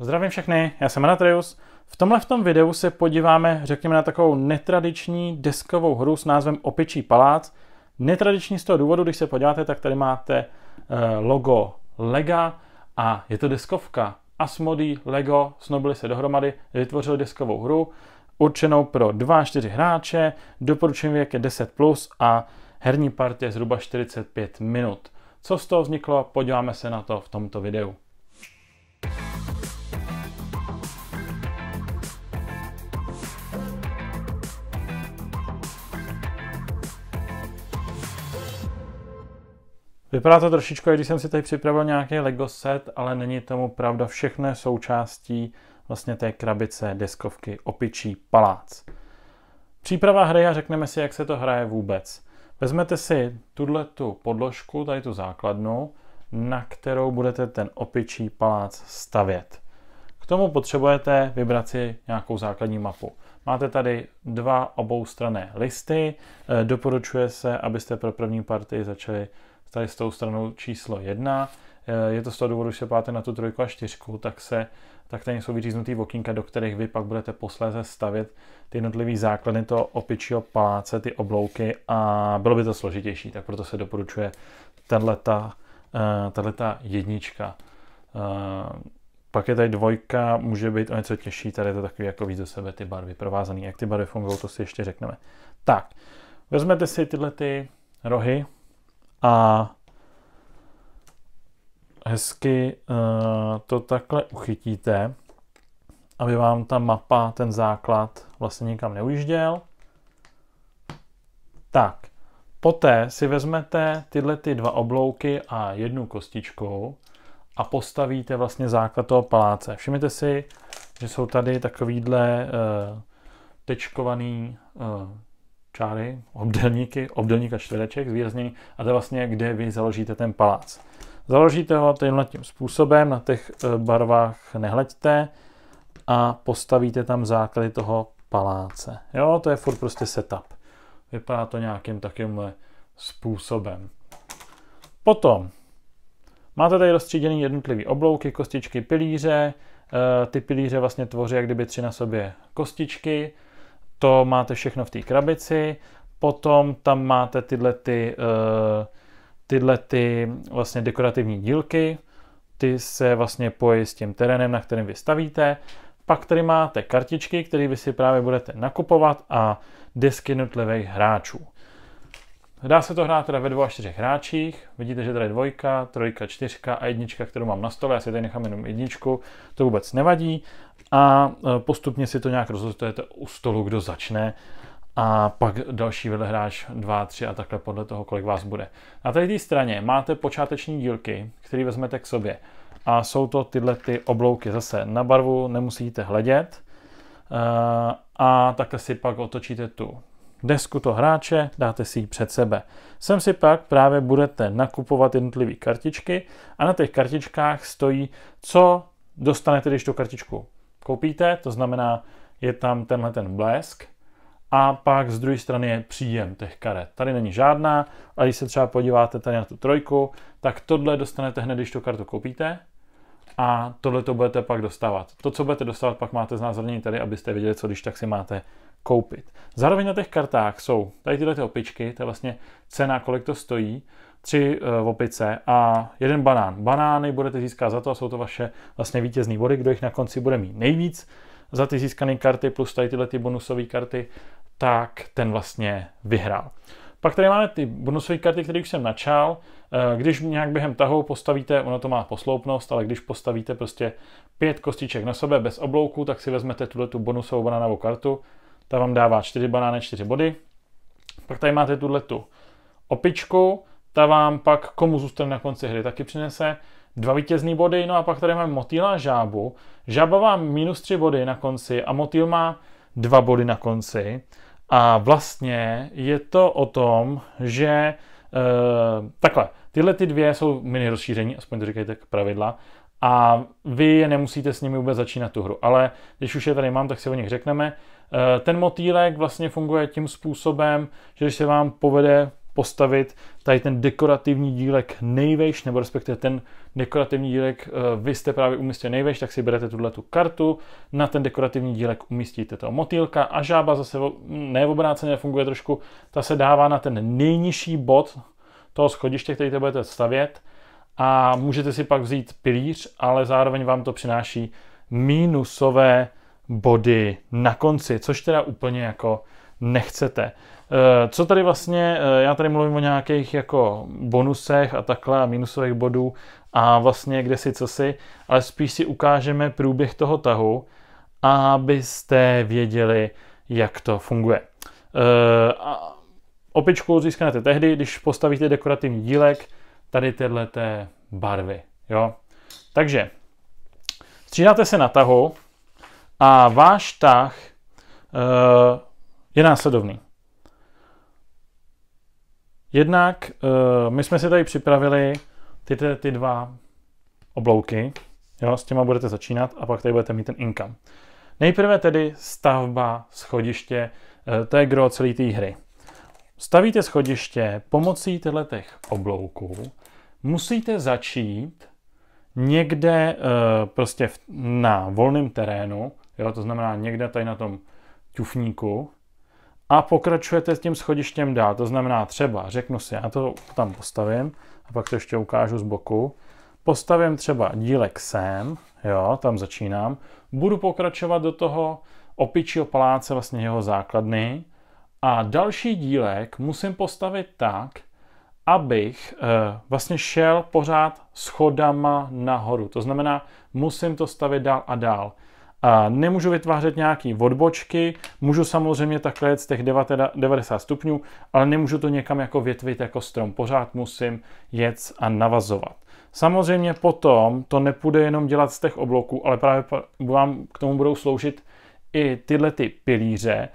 Zdravím všechny, já jsem Anatreus. V tomhle v tom videu se podíváme, řekněme, na takovou netradiční deskovou hru s názvem Opičí palác. Netradiční z toho důvodu, když se podíváte, tak tady máte eh, logo Lega a je to deskovka. Asmodi Lego snobili se dohromady, vytvořili deskovou hru určenou pro 2-4 hráče, doporučený věk je 10+, a herní partie zhruba 45 minut. Co z toho vzniklo, podíváme se na to v tomto videu. Vypadá to trošičku, když jsem si tady připravil nějaký Lego set, ale není tomu pravda. Všechno součástí vlastně té krabice deskovky Opičí palác. Příprava hry a řekneme si, jak se to hraje vůbec. Vezmete si tuhle tu podložku, tady tu základnu, na kterou budete ten opičí palác stavět. K tomu potřebujete vybrat si nějakou základní mapu. Máte tady dva oboustranné listy, eh, doporučuje se, abyste pro první partii začali tady s tou stranou číslo 1. Eh, je to z toho důvodu, že se páte na tu trojku a čtyřku, tak, se, tak tady jsou vyříznutý okýnka, do kterých vy pak budete posléze stavět ty jednotlivé základy toho opičího paláce, ty oblouky a bylo by to složitější, tak proto se doporučuje tahle eh, ta jednička. Eh, pak je tady dvojka, může být o něco těžší, tady je to takový jako víc do sebe ty barvy provázané, Jak ty barvy fungují, to si ještě řekneme. Tak, vezmete si tyhle ty rohy, a hezky eh, to takhle uchytíte, aby vám ta mapa, ten základ vlastně nikam neujížděl. Tak, poté si vezmete tyhle ty dva oblouky a jednu kostičku a postavíte vlastně základ toho paláce. Všimněte si, že jsou tady takovýhle eh, tečkovaný eh, čáry, obdelníky, obdelník a čtvereček zvýraznění a to je vlastně, kde vy založíte ten palác. Založíte ho tímhle tím způsobem, na těch eh, barvách nehleďte a postavíte tam základy toho paláce. Jo, to je furt prostě setup. Vypadá to nějakým takovýmhle způsobem. Potom máte tady rozstříděný jednotlivý oblouky, kostičky, pilíře. Eh, ty pilíře vlastně tvoří jak kdyby tři na sobě kostičky to máte všechno v té krabici, potom tam máte tyhle ty, eh, tyhle ty vlastně dekorativní dílky, ty se vlastně pojí s tím terénem, na kterém vy stavíte. Pak tady máte kartičky, které vy si právě budete nakupovat a desky nutlivých hráčů. Dá se to hrát teda ve dvou a čtyřech hráčích. Vidíte, že tady je dvojka, trojka, čtyřka a jednička, kterou mám na stole. Já si tady nechám jenom jedničku, to vůbec nevadí a e, postupně si to nějak rozhodujete u stolu, kdo začne a pak další vedlehráč 2, 3 a takhle podle toho, kolik vás bude. Na té straně máte počáteční dílky, které vezmete k sobě a jsou to tyhle ty oblouky zase. Na barvu nemusíte hledět e, a takhle si pak otočíte tu desku to hráče, dáte si ji před sebe. Sem si pak právě budete nakupovat jednotlivé kartičky a na těch kartičkách stojí, co dostanete, když tu kartičku koupíte, to znamená, je tam tenhle ten blesk a pak z druhé strany je příjem těch karet. Tady není žádná, a když se třeba podíváte tady na tu trojku, tak tohle dostanete hned, když tu kartu koupíte a tohle to budete pak dostávat. To, co budete dostávat, pak máte znázornění tady, abyste věděli, co když tak si máte koupit. Zároveň na těch kartách jsou tady tyhle opičky, to je vlastně cena, kolik to stojí tři uh, opice a jeden banán. Banány budete získat za to a jsou to vaše vlastně vítězné body, kdo jich na konci bude mít nejvíc za ty získané karty plus tady tyhle ty bonusové karty, tak ten vlastně vyhrál. Pak tady máme ty bonusové karty, které už jsem načal. Eh, když nějak během tahu postavíte, ono to má posloupnost, ale když postavíte prostě pět kostiček na sebe bez oblouku, tak si vezmete tuhle tu bonusovou banánovou kartu. Ta vám dává čtyři banány, čtyři body. Pak tady máte tuhle tu opičku, ta vám pak, komu zůstane na konci hry, taky přinese dva vítězný body, no a pak tady máme motýla a žábu. Žába má minus tři body na konci a motýl má dva body na konci. A vlastně je to o tom, že e, takhle, tyhle ty dvě jsou mini rozšíření, aspoň to říkají tak pravidla, a vy je nemusíte s nimi vůbec začínat tu hru. Ale když už je tady mám, tak si o nich řekneme. E, ten motýlek vlastně funguje tím způsobem, že když se vám povede postavit tady ten dekorativní dílek nejvejš, nebo respektive ten dekorativní dílek eh, vy jste právě umístili nejvejš, tak si berete tuhle tu kartu, na ten dekorativní dílek umístíte toho motýlka a žába zase hm, neobráceně funguje trošku, ta se dává na ten nejnižší bod toho schodiště, který te budete stavět a můžete si pak vzít pilíř, ale zároveň vám to přináší mínusové body na konci, což teda úplně jako nechcete. Eh, co tady vlastně, eh, já tady mluvím o nějakých jako bonusech a takhle a minusových bodů a vlastně kde si co si, ale spíš si ukážeme průběh toho tahu, abyste věděli, jak to funguje. Eh, a opičku získáte tehdy, když postavíte dekorativní dílek tady tyhle barvy. Jo? Takže střídáte se na tahu a váš tah je následovný. Jednak uh, my jsme si tady připravili ty, ty, ty dva oblouky, jo, s těma budete začínat a pak tady budete mít ten income. Nejprve tedy stavba, schodiště, eh, to je gro celé té hry. Stavíte schodiště pomocí těchto oblouků, musíte začít někde eh, prostě na volném terénu, jo, to znamená někde tady na tom ťufníku, a pokračujete s tím schodištěm dál. To znamená třeba, řeknu si, já to tam postavím a pak to ještě ukážu z boku. Postavím třeba dílek sem, jo, tam začínám. Budu pokračovat do toho opičího paláce, vlastně jeho základny. A další dílek musím postavit tak, abych e, vlastně šel pořád schodama nahoru. To znamená, musím to stavit dál a dál nemůžu vytvářet nějaké odbočky, můžu samozřejmě takhle jet z těch 90 stupňů, ale nemůžu to někam jako větvit jako strom. Pořád musím jet a navazovat. Samozřejmě potom to nepůjde jenom dělat z těch obloků, ale právě vám k tomu budou sloužit i tyhle ty pilíře.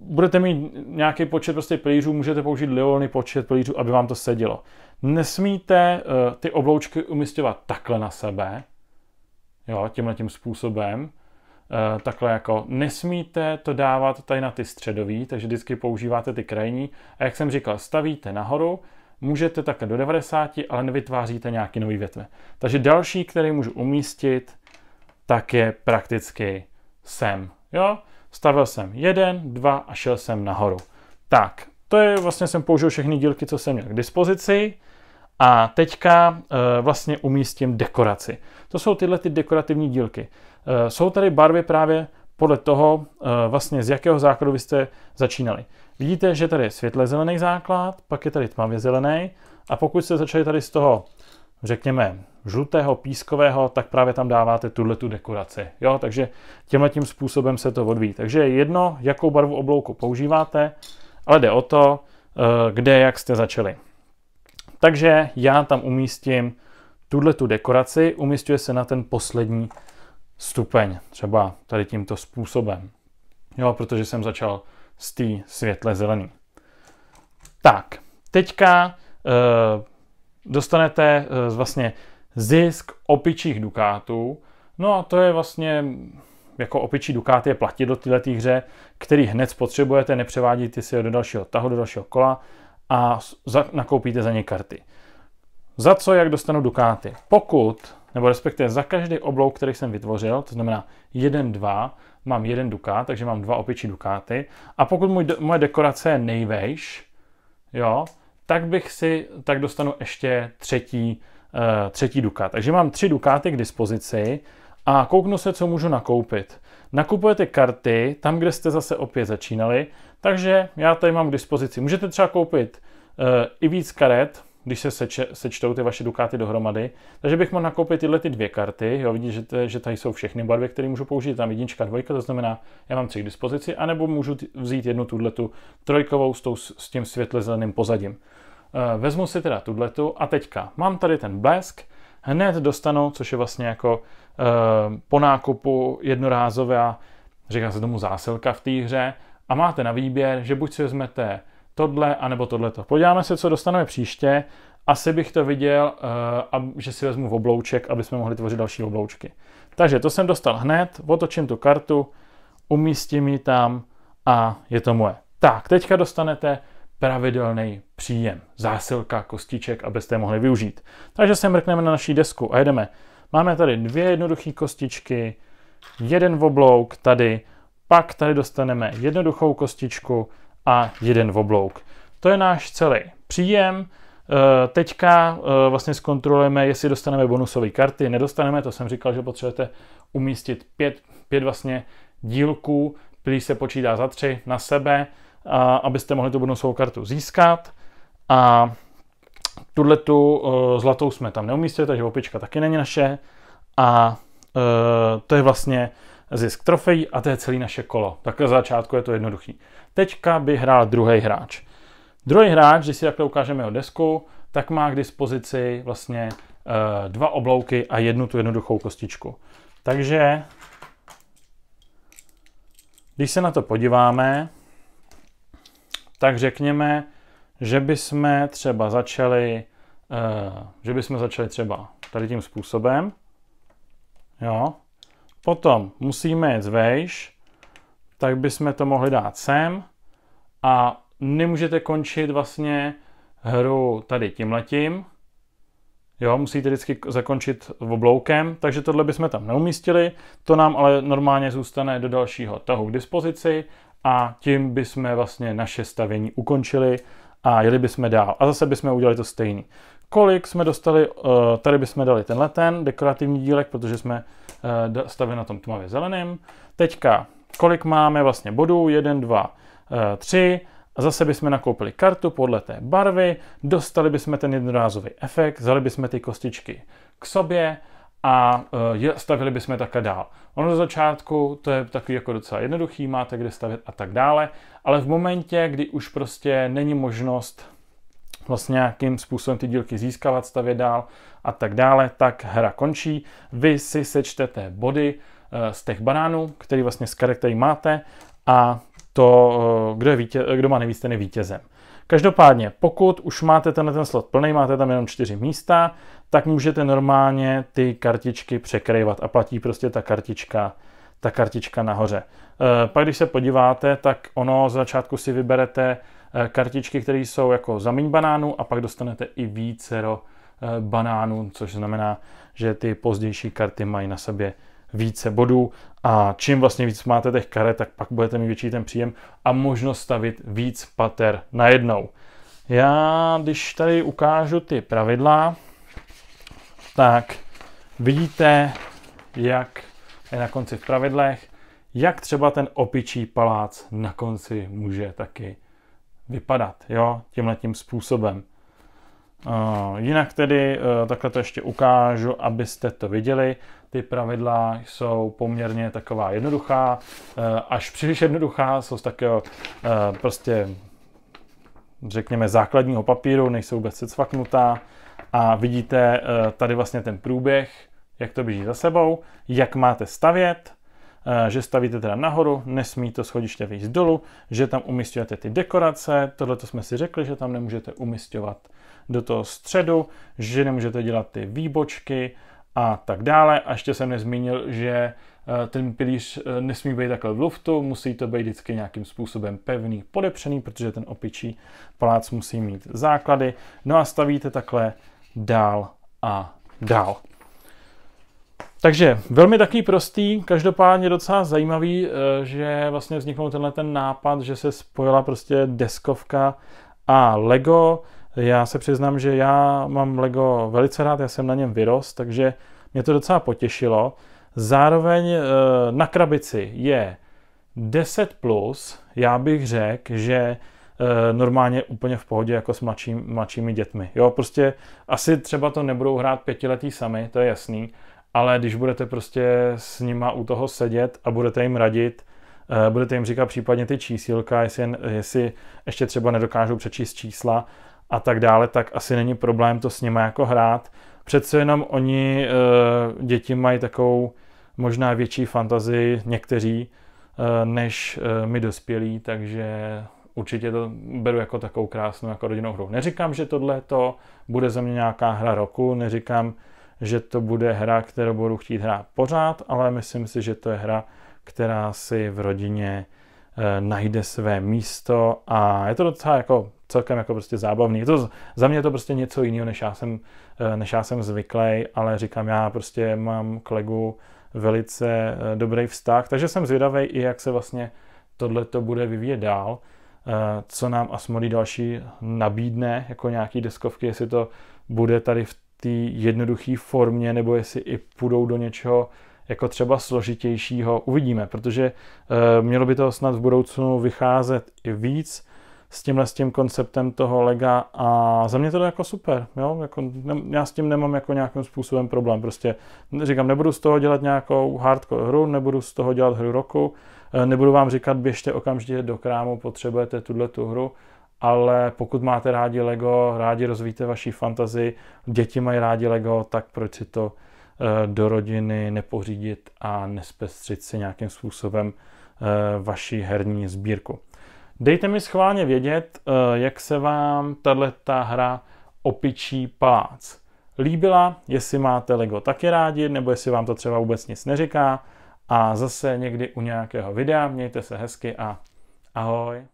Budete mít nějaký počet prostě pilířů, můžete použít liolný počet pilířů, aby vám to sedělo. Nesmíte uh, ty obloučky umistovat takhle na sebe, jo, tímhle tím způsobem, Eh, takhle jako nesmíte to dávat tady na ty středový, takže vždycky používáte ty krajní. A jak jsem říkal, stavíte nahoru, můžete také do 90, ale nevytváříte nějaký nový větve. Takže další, který můžu umístit, tak je prakticky sem. Jo? Stavil jsem jeden, dva a šel jsem nahoru. Tak, to je vlastně jsem použil všechny dílky, co jsem měl k dispozici. A teďka e, vlastně umístím dekoraci. To jsou tyhle ty dekorativní dílky. Eh, jsou tady barvy právě podle toho, eh, vlastně z jakého základu vy jste začínali. Vidíte, že tady je světle zelený základ, pak je tady tmavě zelený a pokud jste začali tady z toho, řekněme, žlutého, pískového, tak právě tam dáváte tuhle tu dekoraci. Jo, takže tímhle tím způsobem se to odvíjí. Takže je jedno, jakou barvu oblouku používáte, ale jde o to, eh, kde, jak jste začali. Takže já tam umístím tuhle tu dekoraci, umístuje se na ten poslední stupeň, třeba tady tímto způsobem. Jo, protože jsem začal s té světle zelený. Tak, teďka e, dostanete e, vlastně zisk opičích dukátů. No a to je vlastně jako opičí dukát je do této hře, který hned spotřebujete, nepřevádíte si ho do dalšího tahu, do dalšího kola a za, nakoupíte za ně karty. Za co, jak dostanu dukáty? Pokud nebo respektive za každý oblouk, který jsem vytvořil, to znamená 1, 2, mám jeden dukát, takže mám dva opičí dukáty. A pokud můj, moje dekorace je nejvejš, jo, tak bych si, tak dostanu ještě třetí, eh, třetí dukát. Takže mám tři dukáty k dispozici a kouknu se, co můžu nakoupit. Nakupujete karty tam, kde jste zase opět začínali, takže já tady mám k dispozici. Můžete třeba koupit eh, i víc karet, když se seče, sečtou ty vaše dukáty dohromady. Takže bych mohl nakoupit tyhle ty dvě karty, jo, vidíte, že, t, že tady jsou všechny barvy, které můžu použít, tam jednička, dvojka, to znamená, já mám tři k dispozici, anebo můžu t- vzít jednu tu trojkovou s, tou, s tím světle zeleným pozadím. E, vezmu si teda tu a teďka mám tady ten blesk, hned dostanu, což je vlastně jako e, po nákupu jednorázová, říká se tomu zásilka v té hře, a máte na výběr, že buď si vezmete tohle, anebo tohleto. Podíváme se, co dostaneme příště. Asi bych to viděl, eh, že si vezmu v oblouček, aby jsme mohli tvořit další obloučky. Takže to jsem dostal hned, otočím tu kartu, umístím ji tam a je to moje. Tak, teďka dostanete pravidelný příjem, zásilka, kostiček, abyste je mohli využít. Takže se mrkneme na naší desku a jedeme. Máme tady dvě jednoduché kostičky, jeden oblouk tady, pak tady dostaneme jednoduchou kostičku a jeden oblouk. To je náš celý příjem. Eh, teďka eh, vlastně zkontrolujeme, jestli dostaneme bonusové karty. Nedostaneme, to jsem říkal, že potřebujete umístit pět, pět vlastně dílků, který se počítá za tři na sebe, a, abyste mohli tu bonusovou kartu získat. A tuhle tu eh, zlatou jsme tam neumístili, takže opička taky není naše. A to je vlastně zisk trofejí a to je celý naše kolo. Takhle začátku je to jednoduchý. Teďka by hrál druhý hráč. Druhý hráč, když si takhle ukážeme jeho desku, tak má k dispozici vlastně eh, dva oblouky a jednu tu jednoduchou kostičku. Takže, když se na to podíváme, tak řekněme, že bychom třeba začali, eh, že bychom začali třeba tady tím způsobem, jo, Potom musíme jít zvejš, tak bychom to mohli dát sem a nemůžete končit vlastně hru tady tím letím. Jo, musíte vždycky zakončit obloukem, takže tohle bychom tam neumístili. To nám ale normálně zůstane do dalšího tahu k dispozici a tím bychom vlastně naše stavění ukončili a jeli bychom dál. A zase bychom udělali to stejný kolik jsme dostali, eh, tady bychom dali tenhle ten dekorativní dílek, protože jsme eh, stavili na tom tmavě zeleným. Teďka, kolik máme vlastně bodů, 1, 2, 3, a zase bychom nakoupili kartu podle té barvy, dostali bychom ten jednorázový efekt, vzali bychom ty kostičky k sobě a eh, stavili bychom takhle dál. Ono do začátku to je takový jako docela jednoduchý, máte kde stavět a tak dále, ale v momentě, kdy už prostě není možnost vlastně nějakým způsobem ty dílky získávat, stavět dál a tak dále, tak hra končí. Vy si sečtete body eh, z těch banánů, který vlastně z karet, který máte a to, eh, kdo, je vítěz, kdo má nejvíc, ten je vítězem. Každopádně, pokud už máte tenhle ten slot plný, máte tam jenom čtyři místa, tak můžete normálně ty kartičky překrývat a platí prostě ta kartička, ta kartička nahoře. E, pak když se podíváte, tak ono z začátku si vyberete Eh, kartičky, které jsou jako za méně banánů a pak dostanete i vícero eh, banánů, což znamená, že ty pozdější karty mají na sobě více bodů a čím vlastně víc máte těch karet, tak pak budete mít větší ten příjem a možnost stavit víc pater najednou. Já, když tady ukážu ty pravidla, tak vidíte, jak je na konci v pravidlech, jak třeba ten opičí palác na konci může taky vypadat, jo, tímhle tím způsobem. Eh, jinak tedy eh, takhle to ještě ukážu, abyste to viděli. Ty pravidla jsou poměrně taková jednoduchá, eh, až příliš jednoduchá, jsou z takého prostě řekněme základního papíru, nejsou vůbec secvaknutá a vidíte tady vlastně ten průběh, jak to běží za sebou, jak máte stavět, Eh, že stavíte teda nahoru, nesmí to schodiště vyjít dolů, že tam umistujete ty dekorace, tohle jsme si řekli, že tam nemůžete umistovat do toho středu, že nemůžete dělat ty výbočky a tak dále. A ještě jsem nezmínil, že eh, ten pilíř eh, nesmí být takhle v luftu, musí to být vždycky nějakým způsobem pevný, podepřený, protože ten opičí palác musí mít základy. No a stavíte takhle dál a dál. Takže velmi takový prostý, každopádně docela zajímavý, eh, že vlastně vzniknul tenhle ten nápad, že se spojila prostě deskovka a Lego. Já se přiznám, že já mám Lego velice rád, já jsem na něm vyrost, takže mě to docela potěšilo. Zároveň eh, na krabici je 10+, plus. já bych řekl, že eh, normálně úplně v pohodě jako s mladší, mladšími dětmi. Jo, prostě asi třeba to nebudou hrát pětiletí sami, to je jasný, ale když budete prostě s nima u toho sedět a budete jim radit, eh, budete jim říkat případně ty čísílka, jestli, jestli ještě třeba nedokážou přečíst čísla a tak dále, tak asi není problém to s nima jako hrát. Přece jenom oni, eh, děti mají takovou možná větší fantazii, někteří, eh, než my dospělí, takže určitě to beru jako takovou krásnou jako rodinnou hru. Neříkám, že tohle to bude za mě nějaká hra roku, neříkám, že to bude hra, kterou budu chtít hrát pořád, ale myslím si, že to je hra, která si v rodině e, najde své místo a je to docela jako celkem jako prostě zábavný. Je to, za mě je to prostě něco jiného, než já jsem, e, než já jsem zvyklý, ale říkám, já prostě mám kolegu velice e, dobrý vztah, takže jsem zvědavý i jak se vlastně tohle to bude vyvíjet dál, co nám Asmodee další nabídne, jako nějaký deskovky, jestli to bude tady v té jednoduché formě, nebo jestli i půjdou do něčeho jako třeba složitějšího, uvidíme, protože eh, mělo by to snad v budoucnu vycházet i víc s tímhle s tím konceptem toho lega a za mě to je jako super, jo? Jako, ne, já s tím nemám jako nějakým způsobem problém, prostě říkám, nebudu z toho dělat nějakou hardcore hru, nebudu z toho dělat hru roku, eh, nebudu vám říkat, běžte okamžitě do krámu, potřebujete tuhle tu hru, ale pokud máte rádi Lego, rádi rozvíjíte vaši fantazii, děti mají rádi Lego, tak proč si to eh, do rodiny nepořídit a nespestřit si nějakým způsobem eh, vaši herní sbírku. Dejte mi schválně vědět, eh, jak se vám tato hra Opičí palác líbila, jestli máte Lego taky rádi, nebo jestli vám to třeba vůbec nic neříká. A zase někdy u nějakého videa. Mějte se hezky a ahoj.